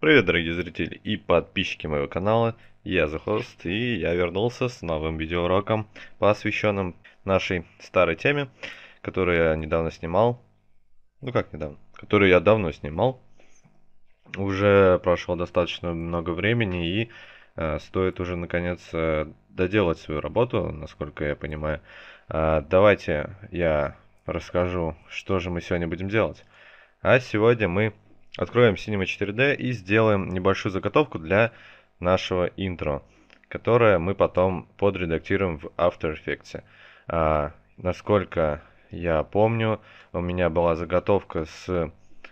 Привет, дорогие зрители и подписчики моего канала, я Захорст, и я вернулся с новым видеоуроком, посвященным нашей старой теме, которую я недавно снимал, ну как недавно, которую я давно снимал, уже прошло достаточно много времени, и э, стоит уже наконец э, доделать свою работу, насколько я понимаю. Э, давайте я расскажу, что же мы сегодня будем делать. А сегодня мы Откроем Cinema 4D и сделаем небольшую заготовку для нашего интро, которое мы потом подредактируем в After Effects. А, насколько я помню, у меня была заготовка с,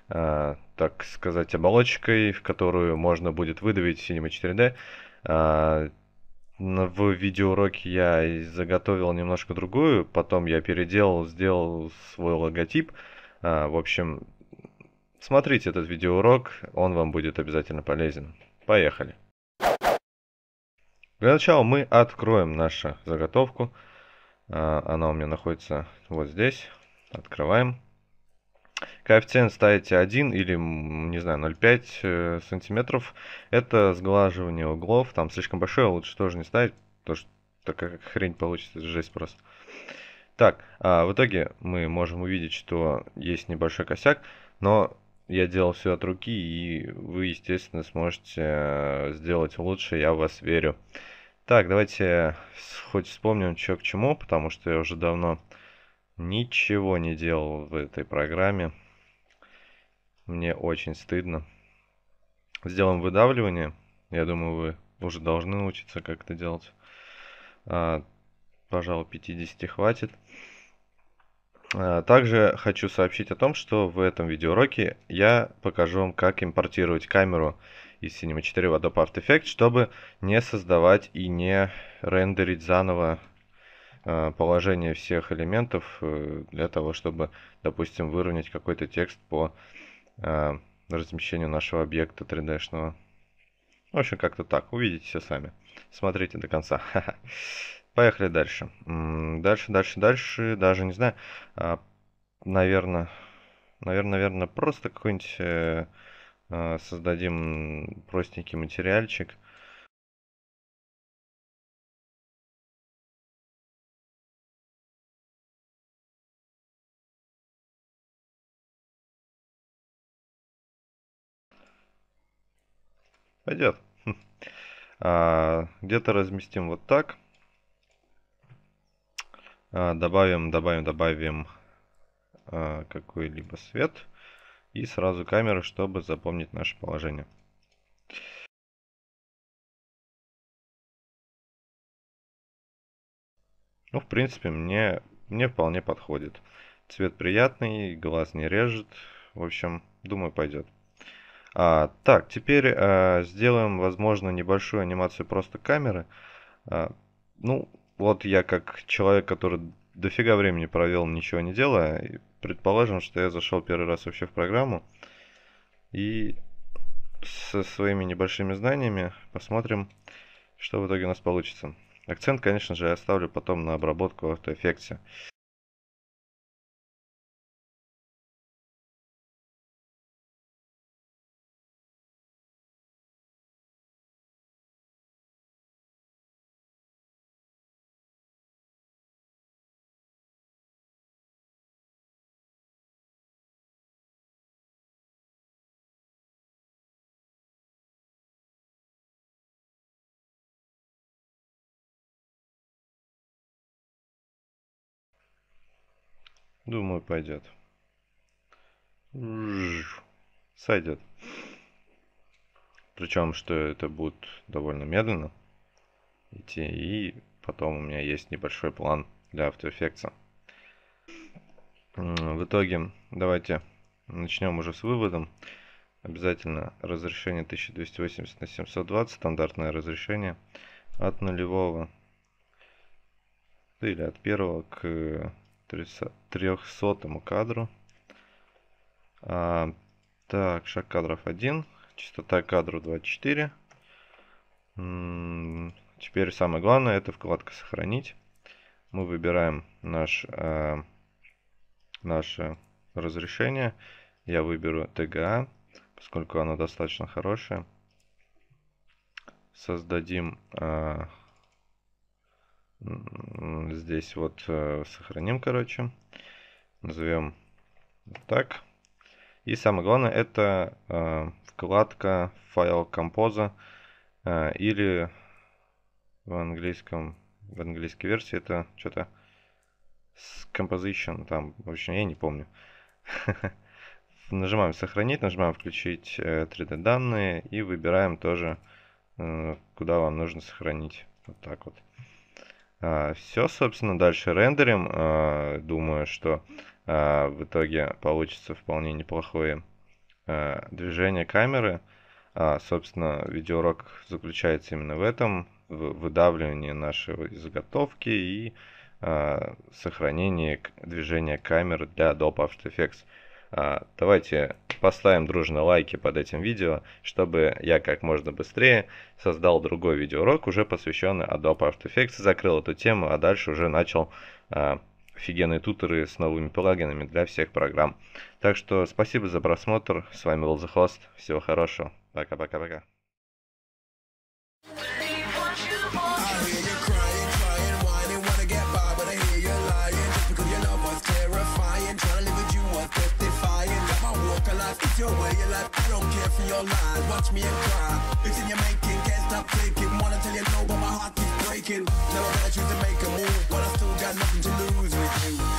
а, так сказать, оболочкой, в которую можно будет выдавить Cinema 4D. А, в видеоуроке я заготовил немножко другую, потом я переделал, сделал свой логотип. А, в общем, Смотрите этот видеоурок, он вам будет обязательно полезен. Поехали! Для начала мы откроем нашу заготовку. А, она у меня находится вот здесь. Открываем. Коэффициент ставите 1 или, не знаю, 0,5 э, сантиметров. Это сглаживание углов. Там слишком большое, лучше тоже не ставить, потому что такая хрень получится, жесть просто. Так, а в итоге мы можем увидеть, что есть небольшой косяк, но я делал все от руки, и вы, естественно, сможете э, сделать лучше, я в вас верю. Так, давайте хоть вспомним, что к чему, потому что я уже давно ничего не делал в этой программе. Мне очень стыдно. Сделаем выдавливание. Я думаю, вы уже должны научиться, как это делать. А, пожалуй, 50 хватит. А, также хочу сообщить о том, что в этом видеоуроке я покажу вам, как импортировать камеру из Cinema 4 в Adobe After Effects, чтобы не создавать и не рендерить заново а, положение всех элементов э, для того, чтобы, допустим, выровнять какой-то текст по а, размещению нашего объекта 3D-шного. В общем, как-то так. Увидите все сами. Смотрите до конца. Поехали дальше. Дальше, дальше, дальше. Даже не знаю. Наверное, наверное, наверное, просто какой-нибудь э, а, создадим простенький материальчик. Пойдет. А, Где-то разместим вот так. А, добавим, добавим, добавим а, какой-либо свет. И сразу камеру, чтобы запомнить наше положение. Ну, в принципе, мне, мне вполне подходит. Цвет приятный, глаз не режет. В общем, думаю, пойдет. А, так, теперь а, сделаем, возможно, небольшую анимацию просто камеры. А, ну, вот я как человек, который дофига времени провел, ничего не делая, предположим, что я зашел первый раз вообще в программу, и со своими небольшими знаниями посмотрим, что в итоге у нас получится. Акцент, конечно же, я оставлю потом на обработку в автоэффекте. Думаю, пойдет. Сойдет. Причем, что это будет довольно медленно идти. И потом у меня есть небольшой план для After Effects. В итоге, давайте начнем уже с выводом. Обязательно разрешение 1280 на 720, стандартное разрешение от нулевого или от первого к 300 кадру. А, так, шаг кадров 1, частота кадров 24. М теперь самое главное, это вкладка «Сохранить». Мы выбираем наш, э, наше разрешение. Я выберу TGA, а, поскольку оно достаточно хорошее. Создадим... Э, здесь вот э, сохраним, короче. Назовем так. И самое главное, это э, вкладка файл композа э, или в английском, в английской версии это что-то с composition, там, в общем, я не помню. нажимаем сохранить, нажимаем включить 3D данные и выбираем тоже, куда вам нужно сохранить. Вот так вот. А, Все, собственно, дальше рендерим. А, думаю, что а, в итоге получится вполне неплохое движение камеры. Собственно, видеоурок заключается именно в этом, в выдавливании нашей заготовки и сохранении движения камеры для Adobe After Effects. А, давайте поставим дружно лайки под этим видео, чтобы я как можно быстрее создал другой видеоурок, уже посвященный Adobe After Effects, закрыл эту тему, а дальше уже начал а, офигенные тутеры с новыми плагинами для всех программ. Так что спасибо за просмотр, с вами был The Host, всего хорошего, пока-пока-пока. your way, your life I don't care for your lies Watch me and cry, it's in your making Can't stop thinking. wanna tell you no But my heart keeps breaking Never gonna choose to make a move But I still got nothing to lose with you